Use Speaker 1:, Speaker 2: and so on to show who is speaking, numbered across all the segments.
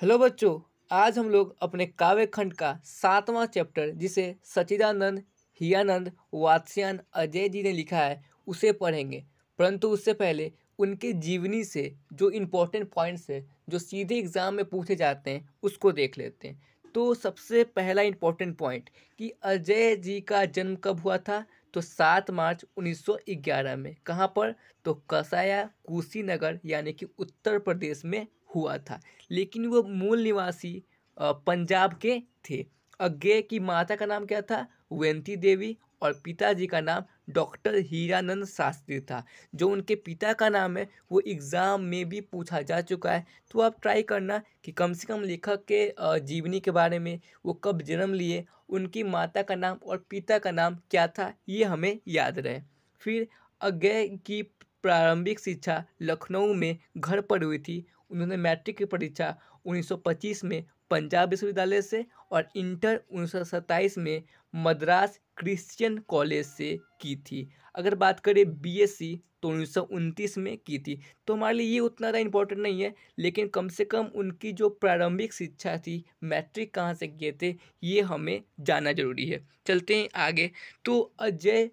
Speaker 1: hello बच्चों आज हम लोग अपने काव्य खंड का सातवां चैप्टर जिसे सचिदानंद हियानंद वात्स्यान अजय जी ने लिखा है उसे पढ़ेंगे परंतु उससे पहले उनके जीवनी से जो इम्पोर्टेंट पॉइंट्स है जो सीधे एग्ज़ाम में पूछे जाते हैं उसको देख लेते हैं तो सबसे पहला इम्पोर्टेंट पॉइंट कि अजय जी का जन्म कब हुआ था तो सात मार्च 1911 में कहाँ पर तो कसाया कुशीनगर यानी कि उत्तर प्रदेश में हुआ था लेकिन वो मूल निवासी पंजाब के थे अज्ञे की माता का नाम क्या था वेंती देवी और पिताजी का नाम डॉक्टर हीरानंद शास्त्री था जो उनके पिता का नाम है वो एग्ज़ाम में भी पूछा जा चुका है तो आप ट्राई करना कि कम से कम लेखक के जीवनी के बारे में वो कब जन्म लिए उनकी माता का नाम और पिता का नाम क्या था ये हमें याद रहे फिर अज्ञे की प्रारंभिक शिक्षा लखनऊ में घर पर हुई थी उन्होंने मैट्रिक की परीक्षा 1925 में पंजाब विश्वविद्यालय से और इंटर उन्नीस में मद्रास क्रिश्चियन कॉलेज से की थी अगर बात करें बीएससी तो उन्नीस में की थी तो हमारे लिए ये उतना ज़्यादा इम्पोर्टेंट नहीं है लेकिन कम से कम उनकी जो प्रारंभिक शिक्षा थी मैट्रिक कहाँ से किए थे ये हमें जानना जरूरी है चलते हैं आगे तो अजय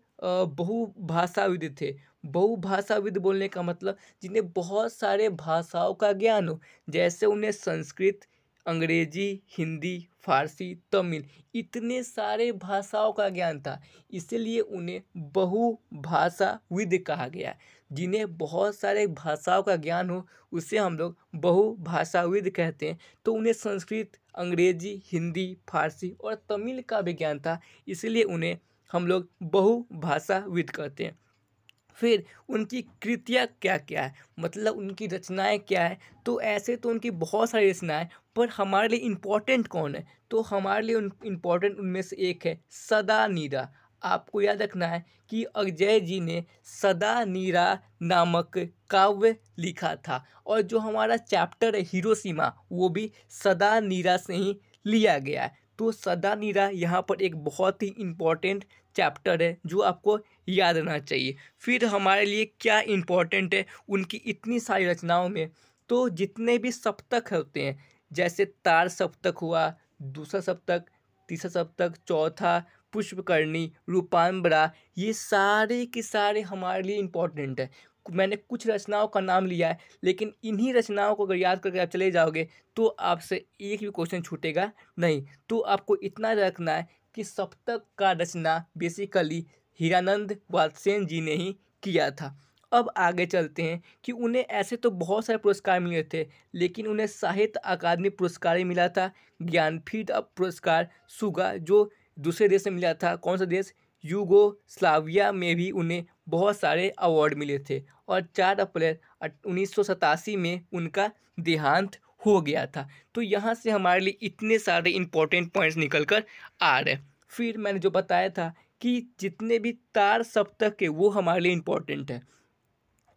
Speaker 1: बहुभाषाविद थे बहुभाषाविद बोलने का मतलब जिन्हें बहुत सारे भाषाओं का ज्ञान हो जैसे उन्हें संस्कृत अंग्रेजी हिंदी फारसी तमिल इतने सारे भाषाओं का ज्ञान था इसलिए उन्हें बहुभाषाविद कहा गया जिन्हें बहुत सारे भाषाओं का ज्ञान हो उसे हम लोग बहुभाषाविद कहते हैं तो उन्हें संस्कृत अंग्रेजी हिंदी फारसी और तमिल का भी ज्ञान था इसलिए उन्हें हम लोग बहुभाषाविद कहते हैं फिर उनकी कृतियाँ क्या क्या है मतलब उनकी रचनाएं क्या है तो ऐसे तो उनकी बहुत सारी रचनाएं पर हमारे लिए इम्पोर्टेंट कौन है तो हमारे लिए उन इम्पोर्टेंट उनमें से एक है सदा नीरा आपको याद रखना है कि अजय जी ने सदा नीरा नामक काव्य लिखा था और जो हमारा चैप्टर है हीरो सीमा वो भी सदा नीरा से ही लिया गया है तो सदा नीरा यहाँ पर एक बहुत ही इम्पॉर्टेंट चैप्टर है जो आपको याद रहना चाहिए फिर हमारे लिए क्या इम्पोर्टेंट है उनकी इतनी सारी रचनाओं में तो जितने भी सप्तक होते हैं जैसे तार सप्तक हुआ दूसरा सप्तक तीसरा सप्तक चौथा पुष्पकर्णी रूपांबरा ये सारे के सारे हमारे लिए इम्पोर्टेंट है मैंने कुछ रचनाओं का नाम लिया है लेकिन इन्हीं रचनाओं को अगर याद करके आप चले जाओगे तो आपसे एक भी क्वेश्चन छूटेगा नहीं तो आपको इतना रखना है कि सप्तक का रचना बेसिकली हीरानंद वालसेन जी ने ही किया था अब आगे चलते हैं कि उन्हें ऐसे तो बहुत सारे पुरस्कार मिले थे लेकिन उन्हें साहित्य अकादमी पुरस्कार ही मिला था ज्ञानपीठ अब पुरस्कार सुगा जो दूसरे देश में मिला था कौन सा देश स्लाविया में भी उन्हें बहुत सारे अवार्ड मिले थे और चार अप्रैल उन्नीस में उनका देहांत हो गया था तो यहाँ से हमारे लिए इतने सारे इम्पोर्टेंट पॉइंट्स निकल कर आ रहे फिर मैंने जो बताया था कि जितने भी तार सप्तक के वो हमारे लिए इम्पोर्टेंट है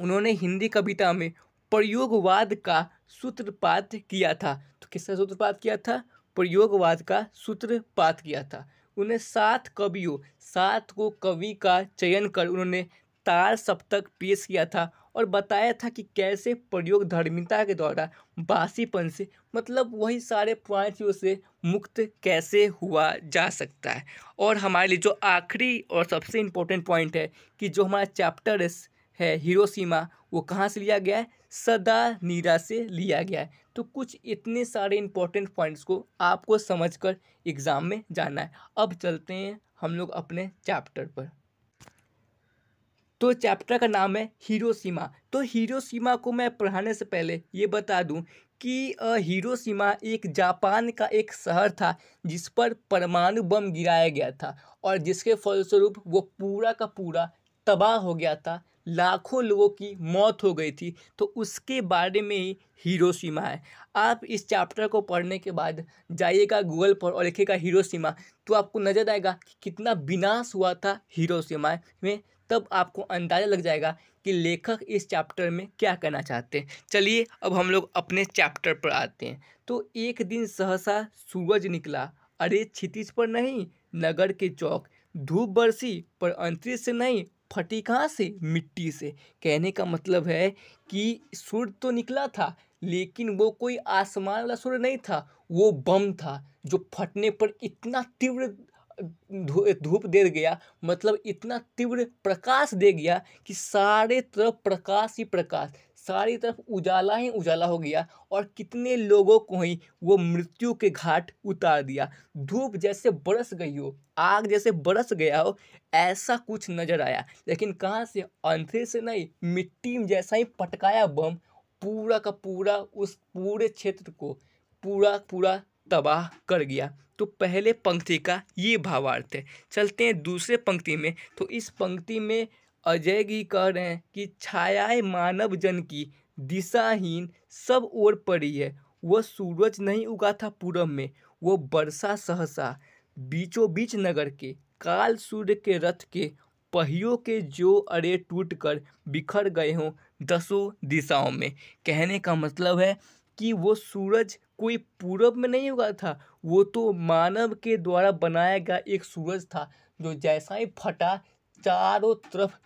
Speaker 1: उन्होंने हिंदी कविता में प्रयोगवाद का सूत्रपात किया था तो किसका सूत्रपात किया था प्रयोगवाद का सूत्रपात किया था उन्हें सात कवियों सात को कवि का चयन कर उन्होंने तार सप्तक पेश किया था और बताया था कि कैसे प्रयोग धर्मिता के द्वारा बासीपन से मतलब वही सारे पुराने से मुक्त कैसे हुआ जा सकता है और हमारे लिए जो आखिरी और सबसे इम्पोर्टेंट पॉइंट है कि जो हमारा चैप्टर है हीरोसीमा वो कहाँ से लिया गया है सदा नीरा से लिया गया है तो कुछ इतने सारे इम्पोर्टेंट पॉइंट्स को आपको समझकर एग्ज़ाम में जाना है अब चलते हैं हम लोग अपने चैप्टर पर तो चैप्टर का नाम है हीरोसीमा तो हीरोसीमा को मैं पढ़ाने से पहले ये बता दूं कि हीरोसीमा एक जापान का एक शहर था जिस पर परमाणु बम गिराया गया था और जिसके फलस्वरूप वो पूरा का पूरा तबाह हो गया था लाखों लोगों की मौत हो गई थी तो उसके बारे में ही हीरो सीमा है आप इस चैप्टर को पढ़ने के बाद जाइएगा गूगल पर और हीरो हीरोसीमा तो आपको नज़र आएगा कि कितना विनाश हुआ था हीरो सीमा में तब आपको अंदाज़ा लग जाएगा कि लेखक इस चैप्टर में क्या कहना चाहते हैं चलिए अब हम लोग अपने चैप्टर पर आते हैं तो एक दिन सहसा सूरज निकला अरे छितिज पर नहीं नगर के चौक धूप बरसी पर अंतरिक्ष से नहीं फटी कहाँ से मिट्टी से कहने का मतलब है कि सूर्य तो निकला था लेकिन वो कोई आसमान वाला सूर्य नहीं था वो बम था जो फटने पर इतना तीव्र धूप दे गया मतलब इतना तीव्र प्रकाश दे गया कि सारे तरफ प्रकाश ही प्रकाश सारी तरफ उजाला ही उजाला हो गया और कितने लोगों को ही वो मृत्यु के घाट उतार दिया धूप जैसे बरस गई हो आग जैसे बरस गया हो ऐसा कुछ नज़र आया लेकिन कहाँ से अंधेरे से नहीं मिट्टी में जैसा ही पटकाया बम पूरा का पूरा उस पूरे क्षेत्र को पूरा पूरा तबाह कर गया तो पहले पंक्ति का ये भावार्थ है चलते हैं दूसरे पंक्ति में तो इस पंक्ति में अजय जी कह रहे हैं कि छायाए मानव जन की दिशाहीन सब ओर पड़ी है वह सूरज नहीं उगा था पूरब में वो बरसा सहसा बीचों बीच नगर के काल सूर्य के रथ के पहियों के जो अरे टूट कर बिखर गए हों दसों दिशाओं में कहने का मतलब है कि वो सूरज कोई पूरब में नहीं उगा था वो तो मानव के द्वारा बनाया गया एक सूरज था जो जैसा ही फटा चारों तरफ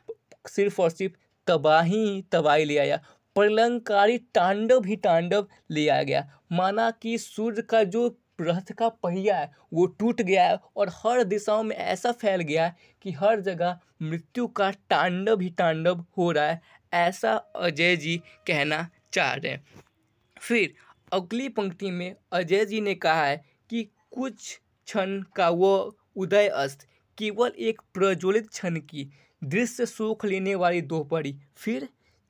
Speaker 1: सिर्फ और सिर्फ तबाही ही तबाही ले आया प्रलंकारी तांडव ही तांडव ले आया गया माना कि सूर्य का जो रथ का पहिया है वो टूट गया है और हर दिशाओं में ऐसा फैल गया है कि हर जगह मृत्यु का तांडव ही तांडव हो रहा है ऐसा अजय जी कहना चाह रहे हैं फिर अगली पंक्ति में अजय जी ने कहा है कुछ क्षण का वो उदय अस्त केवल एक प्रज्वलित क्षण की दृश्य सोख लेने वाली दोपहरी फिर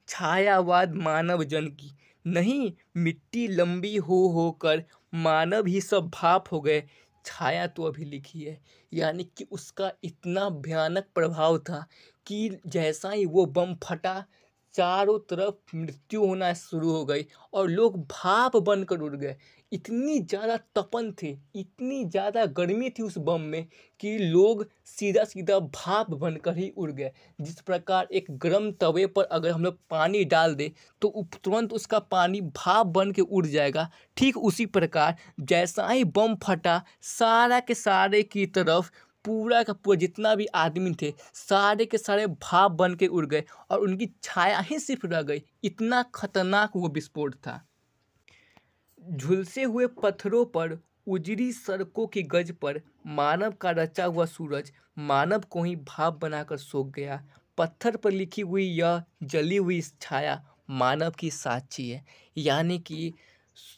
Speaker 1: छायावाद मानव जन की नहीं मिट्टी लंबी हो होकर मानव ही सब भाप हो गए छाया तो अभी लिखी है यानी कि उसका इतना भयानक प्रभाव था कि जैसा ही वो बम फटा चारों तरफ मृत्यु होना शुरू हो गई और लोग भाप बनकर उड़ गए इतनी ज़्यादा तपन थी इतनी ज़्यादा गर्मी थी उस बम में कि लोग सीधा सीधा भाप बनकर ही उड़ गए जिस प्रकार एक गर्म तवे पर अगर हम लोग पानी डाल दें तो तुरंत उसका पानी भाप बन के उड़ जाएगा ठीक उसी प्रकार जैसा ही बम फटा सारा के सारे की तरफ पूरा का पूरा जितना भी आदमी थे सारे के सारे भाप बन के उड़ गए और उनकी छाया ही सिर्फ रह गई इतना खतरनाक वो विस्फोट था झुलसे हुए पत्थरों पर उजरी सड़कों की गज पर मानव का रचा हुआ सूरज मानव को ही भाप बनाकर सोख गया पत्थर पर लिखी हुई यह जली हुई छाया मानव की साक्षी है यानी कि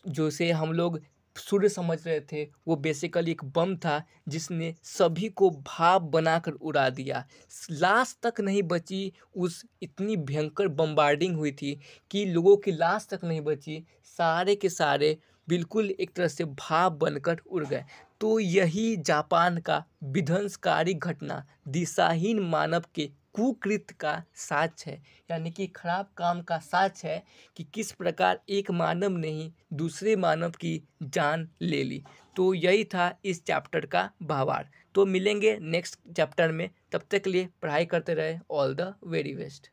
Speaker 1: जो से हम लोग सूर्य समझ रहे थे वो बेसिकली एक बम था जिसने सभी को भाप बनाकर उड़ा दिया लाश तक नहीं बची उस इतनी भयंकर बम्बार्डिंग हुई थी कि लोगों की लाश तक नहीं बची सारे के सारे बिल्कुल एक तरह से भाप बनकर उड़ गए तो यही जापान का विध्वंसकारी घटना दिशाहीन मानव के कुकृत का साक्ष है यानी कि खराब काम का साक्ष है कि किस प्रकार एक मानव ने ही दूसरे मानव की जान ले ली तो यही था इस चैप्टर का भावार तो मिलेंगे नेक्स्ट चैप्टर में तब तक के लिए पढ़ाई करते रहे ऑल द वेरी बेस्ट